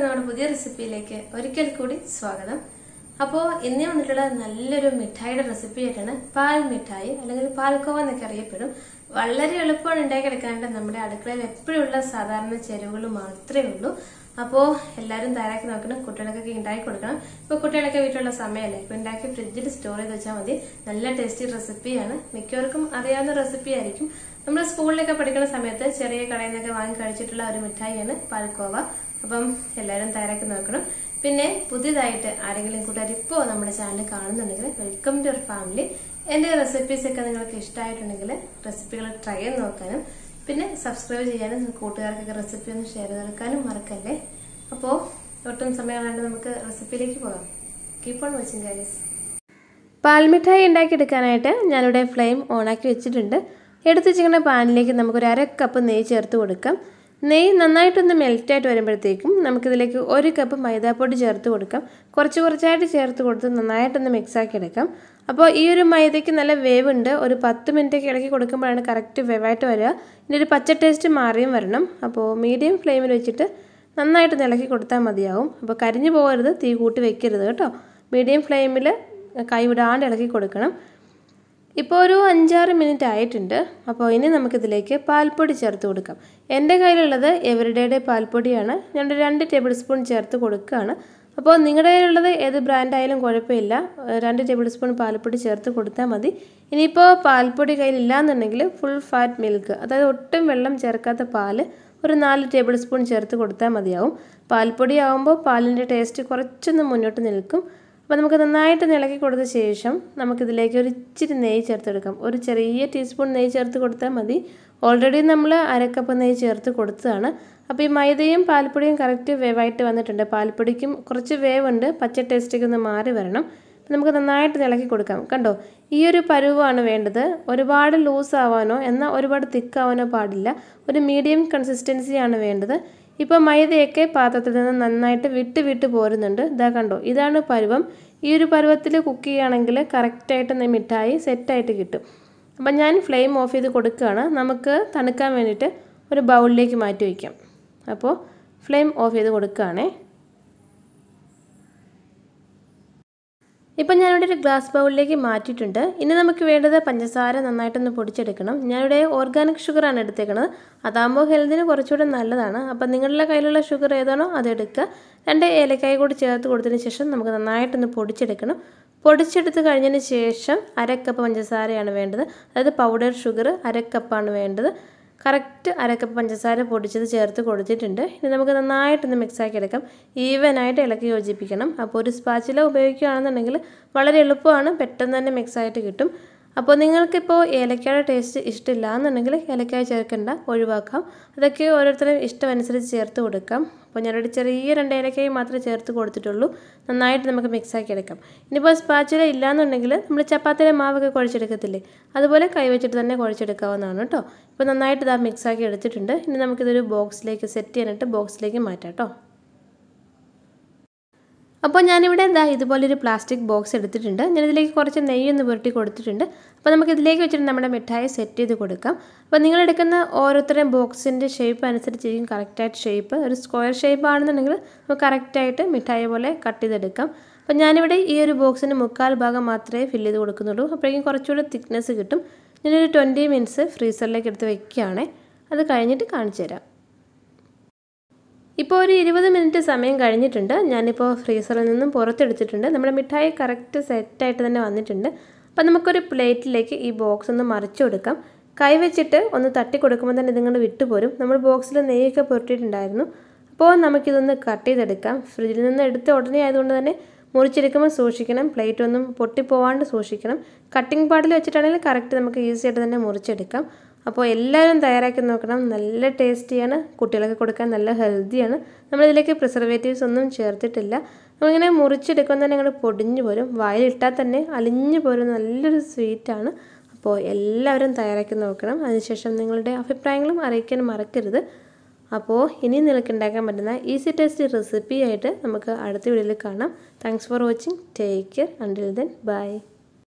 എല്ലാവർക്കും നമ്മുടെ പുതിയ റെസിപ്പിയിലേക്ക് ഒരിക്കൽ കൂടി സ്വാഗതം അപ്പോൾ ഇന്ന് വന്നിട്ടുള്ള നല്ലൊരു മിഠായിയുടെ റെസിപ്പി ആയിട്ടാണ് പാൽ മിഠായി അല്ലെങ്കിൽ പാൽക്കോവ എന്നൊക്കെ അറിയപ്പെടും വളരെ എളുപ്പമാണ് ഉണ്ടാക്കിയെടുക്കാനായിട്ട് നമ്മുടെ അടുക്കളയിൽ എപ്പോഴും ഉള്ള സാധാരണ ചേരുവകൾ മാത്രമേ ഉള്ളൂ അപ്പോൾ എല്ലാവരും തയ്യാറാക്കി നോക്കണം കുട്ടികൾക്കൊക്കെ ഉണ്ടാക്കി കൊടുക്കണം ഇപ്പോൾ കുട്ടികളൊക്കെ വീട്ടിലുള്ള സമയമല്ലേ ഇപ്പോൾ ഉണ്ടാക്കി ഫ്രിഡ്ജിൽ സ്റ്റോർ ചെയ്ത് വെച്ചാൽ മതി നല്ല ടേസ്റ്റി റെസിപ്പിയാണ് മിക്കവർക്കും അറിയാവുന്ന റെസിപ്പി ആയിരിക്കും നമ്മൾ സ്കൂളിലൊക്കെ പഠിക്കുന്ന സമയത്ത് ചെറിയ കടയിൽ നിന്നൊക്കെ വാങ്ങി കഴിച്ചിട്ടുള്ള ഒരു മിഠായിയാണ് പാൽക്കോവ അപ്പം എല്ലാവരും തയ്യാറാക്കി നോക്കണം പിന്നെ പുതിയതായിട്ട് ആരെങ്കിലും കൂട്ടുകാർ ഇപ്പോൾ നമ്മുടെ ചാനൽ കാണുന്നുണ്ടെങ്കിൽ വെൽക്കം ടു ഫാമിലി എൻ്റെ റെസിപ്പീസ് ഒക്കെ നിങ്ങൾക്ക് ഇഷ്ടമായിട്ടുണ്ടെങ്കിൽ റെസിപ്പികൾ ട്രൈ ചെയ്ത് നോക്കാനും പിന്നെ സബ്സ്ക്രൈബ് ചെയ്യാനും കൂട്ടുകാർക്കൊക്കെ റെസിപ്പി ഒന്ന് ഷെയർ ചെയ്ത് കൊടുക്കാനും മറക്കല്ലേ അപ്പോൾ ഒട്ടും സമയം നമുക്ക് റെസിപ്പിയിലേക്ക് പോകാം കീപ്പ് ഓൺ വാച്ചിങ് ഗൈസ് പാൽമിഠായി ഉണ്ടാക്കിയെടുക്കാനായിട്ട് ഞാനിവിടെ ഫ്ലെയിം ഓണാക്കി വെച്ചിട്ടുണ്ട് എടുത്ത് വെച്ചിരിക്കുന്ന പാനിലേക്ക് നമുക്കൊരു അര കപ്പ് നെയ്യ് ചേർത്ത് കൊടുക്കാം നെയ്യ് നന്നായിട്ടൊന്ന് മെൽറ്റായിട്ട് വരുമ്പോഴത്തേക്കും നമുക്കിതിലേക്ക് ഒരു കപ്പ് മൈദാപ്പൊടി ചേർത്ത് കൊടുക്കാം കുറച്ച് കുറച്ചായിട്ട് ചേർത്ത് കൊടുത്ത് നന്നായിട്ടൊന്ന് മിക്സാക്കി എടുക്കാം അപ്പോൾ ഈ ഒരു മൈദയ്ക്ക് നല്ല വേവ് ഉണ്ട് ഒരു പത്ത് മിനിറ്റൊക്കെ ഇളക്കി കൊടുക്കുമ്പോഴാണ് കറക്റ്റ് വേവായിട്ട് വരിക ഇനി ഒരു പച്ച ടേസ്റ്റ് മാറിയും വരണം അപ്പോൾ മീഡിയം ഫ്ലെയിമിൽ വെച്ചിട്ട് നന്നായിട്ട് ഇളക്കി കൊടുത്താൽ മതിയാവും അപ്പോൾ കരിഞ്ഞു പോകരുത് തീ കൂട്ടി വെക്കരുത് കേട്ടോ മീഡിയം ഫ്ലെയിമിൽ കൈവിടാണ്ട് ഇളക്കി കൊടുക്കണം ഇപ്പോൾ ഒരു അഞ്ചാറ് മിനിറ്റ് ആയിട്ടുണ്ട് അപ്പോൾ ഇനി നമുക്കിതിലേക്ക് പാൽപ്പൊടി ചേർത്ത് കൊടുക്കാം എൻ്റെ കയ്യിലുള്ളത് എവരിഡേയുടെ പാൽപ്പൊടിയാണ് ഞാൻ രണ്ട് ടേബിൾ സ്പൂൺ ചേർത്ത് കൊടുക്കുകയാണ് അപ്പോൾ നിങ്ങളുടെ കയ്യിലുള്ളത് ഏത് ബ്രാൻഡായാലും കുഴപ്പമില്ല രണ്ട് ടേബിൾ സ്പൂൺ പാൽപ്പൊടി ചേർത്ത് കൊടുത്താൽ മതി ഇനിയിപ്പോൾ പാൽപ്പൊടി കയ്യിലില്ല എന്നുണ്ടെങ്കിൽ ഫുൾ ഫാറ്റ് മിൽക്ക് അതായത് ഒട്ടും വെള്ളം ചേർക്കാത്ത പാൽ ഒരു നാല് ടേബിൾ സ്പൂൺ ചേർത്ത് കൊടുത്താൽ മതിയാവും പാൽപ്പൊടി ആവുമ്പോൾ പാലിൻ്റെ ടേസ്റ്റ് കുറച്ചൊന്ന് മുന്നോട്ട് നിൽക്കും അപ്പോൾ നമുക്ക് നന്നായിട്ട് ഇളക്കി കൊടുത്ത ശേഷം നമുക്കിതിലേക്ക് ഒരു ഇച്ചിരി നെയ്യ് ചേർത്തെടുക്കാം ഒരു ചെറിയ ടീസ്പൂൺ നെയ്യ് ചേർത്ത് കൊടുത്താൽ മതി ഓൾറെഡി നമ്മൾ അരക്കപ്പ് നെയ്യ് ചേർത്ത് കൊടുത്തതാണ് അപ്പോൾ ഈ മൈദയും പാൽപ്പൊടിയും കറക്റ്റ് വേവായിട്ട് വന്നിട്ടുണ്ട് പാൽപ്പൊടിക്കും കുറച്ച് വേവുണ്ട് പച്ച ടേസ്റ്റേക്ക് ഒന്ന് മാറി വരണം നമുക്ക് നന്നായിട്ട് ഇളക്കി കൊടുക്കാം കണ്ടോ ഈ ഒരു പരുവാണ് വേണ്ടത് ഒരുപാട് ലൂസ് ആവാനോ എന്നാൽ ഒരുപാട് തിക്കാവാനോ പാടില്ല ഒരു മീഡിയം കൺസിസ്റ്റൻസിയാണ് വേണ്ടത് ഇപ്പോൾ മൈദയൊക്കെ പാത്രത്തിൽ നിന്ന് നന്നായിട്ട് വിട്ട് വിട്ട് പോരുന്നുണ്ട് ഇതാ കണ്ടോ ഇതാണ് പരുവം ഈ ഒരു പരുവത്തിൽ കുക്ക് ചെയ്യുകയാണെങ്കിൽ കറക്റ്റായിട്ട് മിഠായി സെറ്റായിട്ട് കിട്ടും അപ്പം ഞാൻ ഫ്ലെയിം ഓഫ് ചെയ്ത് കൊടുക്കുകയാണ് നമുക്ക് തണുക്കാൻ വേണ്ടിയിട്ട് ഒരു ബൗളിലേക്ക് മാറ്റി വയ്ക്കാം അപ്പോൾ ഫ്ലെയിം ഓഫ് ചെയ്ത് കൊടുക്കുകയാണേ ഇപ്പം ഞാനിവിടെ ഒരു ഗ്ലാസ് ബൗളിലേക്ക് മാറ്റിയിട്ടുണ്ട് ഇനി നമുക്ക് വേണ്ടത് പഞ്ചസാര നന്നായിട്ടൊന്ന് പൊടിച്ചെടുക്കണം ഞാനിവിടെ ഓർഗാനിക് ഷുഗറാണ് എടുത്തേക്കുന്നത് അതാകുമ്പോൾ ഹെൽത്തിന് കുറച്ചുകൂടെ നല്ലതാണ് അപ്പം നിങ്ങളുടെ കയ്യിലുള്ള ഷുഗർ ഏതാണോ അതെടുക്കുക രണ്ട് ഏലക്കായ കൂടി ചേർത്ത് കൊടുത്തതിന് ശേഷം നമുക്ക് നന്നായിട്ടൊന്ന് പൊടിച്ചെടുക്കണം പൊടിച്ചെടുത്ത് കഴിഞ്ഞതിന് ശേഷം അര കപ്പ് പഞ്ചസാരയാണ് വേണ്ടത് അതായത് പൗഡർ ഷുഗർ അര വേണ്ടത് കറക്റ്റ് അരക്കപ്പ് പഞ്ചസാര പൊടിച്ചത് ചേർത്ത് കൊടുത്തിട്ടുണ്ട് ഇനി നമുക്ക് നന്നായിട്ടൊന്ന് മിക്സാക്കി എടുക്കാം ഈവനായിട്ട് ഇളക്കി യോജിപ്പിക്കണം അപ്പോൾ ഒരു സ്പാച്ചില ഉപയോഗിക്കുകയാണെന്നുണ്ടെങ്കിൽ വളരെ എളുപ്പമാണ് പെട്ടെന്ന് തന്നെ മിക്സായിട്ട് കിട്ടും അപ്പോൾ നിങ്ങൾക്കിപ്പോൾ ഏലക്കായുടെ ടേസ്റ്റ് ഇഷ്ടമില്ല എന്നുണ്ടെങ്കിൽ ഏലക്കായ ചേർക്കേണ്ട ഒഴിവാക്കാം അതൊക്കെ ഓരോരുത്തരും ഇഷ്ടമനുസരിച്ച് ചേർത്ത് കൊടുക്കാം അപ്പോൾ ഞാനൊരു ചെറിയ രണ്ട് ഏലക്കായ മാത്രമേ ചേർത്ത് കൊടുത്തിട്ടുള്ളൂ നന്നായിട്ട് നമുക്ക് മിക്സാക്കി എടുക്കാം ഇനിയിപ്പോൾ സ്പാച്ചില എന്നുണ്ടെങ്കിൽ നമ്മൾ ചപ്പാത്തിയുടെ മാവൊക്കെ കുഴച്ചെടുക്കത്തില്ലേ അതുപോലെ കൈവച്ചിട്ട് തന്നെ കുഴച്ചെടുക്കാവുന്നതാണ് കേട്ടോ ഇപ്പോൾ നന്നായിട്ട് ഇതാ മിക്സാക്കി എടുത്തിട്ടുണ്ട് ഇനി നമുക്കിതൊരു ബോക്സിലേക്ക് സെറ്റ് ചെയ്യാനായിട്ട് ബോക്സിലേക്ക് മാറ്റാം കേട്ടോ അപ്പോൾ ഞാനിവിടെ ഇതാ ഇതുപോലൊരു പ്ലാസ്റ്റിക് ബോക്സ് എടുത്തിട്ടുണ്ട് ഞാനിതിലേക്ക് കുറച്ച് നെയ്യ് ഒന്ന് പുരട്ടി കൊടുത്തിട്ടുണ്ട് അപ്പോൾ നമുക്ക് ഇതിലേക്ക് വെച്ചിട്ട് നമ്മുടെ മിഠായി സെറ്റ് ചെയ്ത് കൊടുക്കാം അപ്പോൾ നിങ്ങളെടുക്കുന്ന ഓരോരുത്തരുടെയും ബോക്സിൻ്റെ ഷേപ്പ് അനുസരിച്ചിരിക്കും കറക്റ്റായിട്ട് ഷേപ്പ് ഒരു സ്ക്വയർ ഷേപ്പ് ആണെന്നുണ്ടെങ്കിൽ നമുക്ക് കറക്റ്റായിട്ട് മിഠായി പോലെ കട്ട് ചെയ്തെടുക്കാം അപ്പോൾ ഞാനിവിടെ ഈ ഒരു ബോക്സിൻ്റെ മുക്കാൽ ഭാഗം മാത്രമേ ഫില്ല് ചെയ്ത് കൊടുക്കുന്നുള്ളൂ അപ്പോഴേക്കും കുറച്ചുകൂടി തിക്നെസ് കിട്ടും ഞാനൊരു ട്വൻറ്റി മിനിറ്റ്സ് ഫ്രീസറിലേക്ക് എടുത്ത് വയ്ക്കുകയാണേ അത് കഴിഞ്ഞിട്ട് കാണിച്ചു തരാം ഇപ്പോൾ ഒരു ഇരുപത് മിനിറ്റ് സമയം കഴിഞ്ഞിട്ടുണ്ട് ഞാനിപ്പോൾ ഫ്രീസറിൽ നിന്നും പുറത്തെടുത്തിട്ടുണ്ട് നമ്മുടെ മിഠായി കറക്റ്റ് സെറ്റായിട്ട് തന്നെ വന്നിട്ടുണ്ട് അപ്പോൾ നമുക്കൊരു പ്ലേറ്റിലേക്ക് ഈ ബോക്സ് ഒന്ന് മറിച്ചു കൊടുക്കാം കൈ വെച്ചിട്ട് ഒന്ന് തട്ടി കൊടുക്കുമ്പോൾ തന്നെ ഇതിങ്ങോട്ട് വിട്ടുപോരും നമ്മൾ ബോക്സിൽ നെയ്യൊക്കെ പുരട്ടിയിട്ടുണ്ടായിരുന്നു അപ്പോൾ നമുക്കിതൊന്ന് കട്ട് ചെയ്തെടുക്കാം ഫ്രിഡ്ജിൽ നിന്ന് എടുത്ത ഉടനെ ആയതുകൊണ്ട് തന്നെ മുറിച്ചെടുക്കുമ്പോൾ സൂക്ഷിക്കണം പ്ലേറ്റ് ഒന്നും പൊട്ടിപ്പോവാണ്ട് സൂക്ഷിക്കണം കട്ടിംഗ് പാഡിൽ വെച്ചിട്ടാണെങ്കിൽ കറക്റ്റ് നമുക്ക് ഈസി ആയിട്ട് തന്നെ മുറിച്ചെടുക്കാം അപ്പോൾ എല്ലാവരും തയ്യാറാക്കി നോക്കണം നല്ല ടേസ്റ്റിയാണ് കുട്ടികൾക്ക് കൊടുക്കാൻ നല്ല ഹെൽത്തിയാണ് നമ്മളിതിലേക്ക് പ്രിസർവേറ്റീവ്സ് ഒന്നും ചേർത്തിട്ടില്ല നമ്മളിങ്ങനെ മുറിച്ചെടുക്കുമ്പോൾ തന്നെ ഇങ്ങനെ പൊടിഞ്ഞു പോരും വായിലിട്ടാൽ തന്നെ അലിഞ്ഞു പോരും നല്ലൊരു സ്വീറ്റാണ് അപ്പോൾ എല്ലാവരും തയ്യാറാക്കി നോക്കണം അതിനുശേഷം നിങ്ങളുടെ അഭിപ്രായങ്ങളും അറിയിക്കാൻ മറക്കരുത് അപ്പോൾ ഇനി നിങ്ങൾക്ക് ഉണ്ടാക്കാൻ പറ്റുന്ന ഈസി ടേസ്റ്റ് റെസിപ്പി ആയിട്ട് നമുക്ക് അടുത്ത വീഡിയോയിൽ കാണാം thanks for watching take care until then by